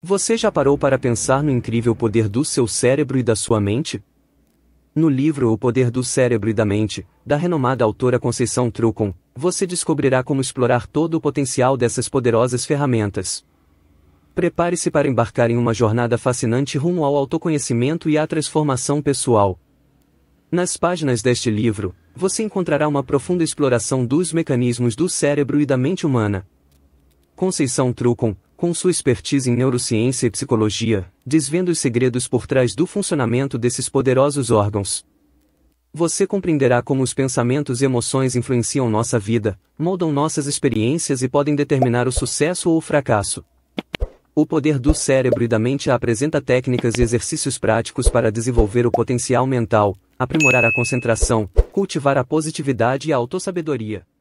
Você já parou para pensar no incrível poder do seu cérebro e da sua mente? No livro O Poder do Cérebro e da Mente, da renomada autora Conceição Trucon, você descobrirá como explorar todo o potencial dessas poderosas ferramentas. Prepare-se para embarcar em uma jornada fascinante rumo ao autoconhecimento e à transformação pessoal. Nas páginas deste livro, você encontrará uma profunda exploração dos mecanismos do cérebro e da mente humana. Conceição Trucon, com sua expertise em neurociência e psicologia, desvendo os segredos por trás do funcionamento desses poderosos órgãos. Você compreenderá como os pensamentos e emoções influenciam nossa vida, moldam nossas experiências e podem determinar o sucesso ou o fracasso. O poder do cérebro e da mente apresenta técnicas e exercícios práticos para desenvolver o potencial mental, aprimorar a concentração, cultivar a positividade e a autossabedoria.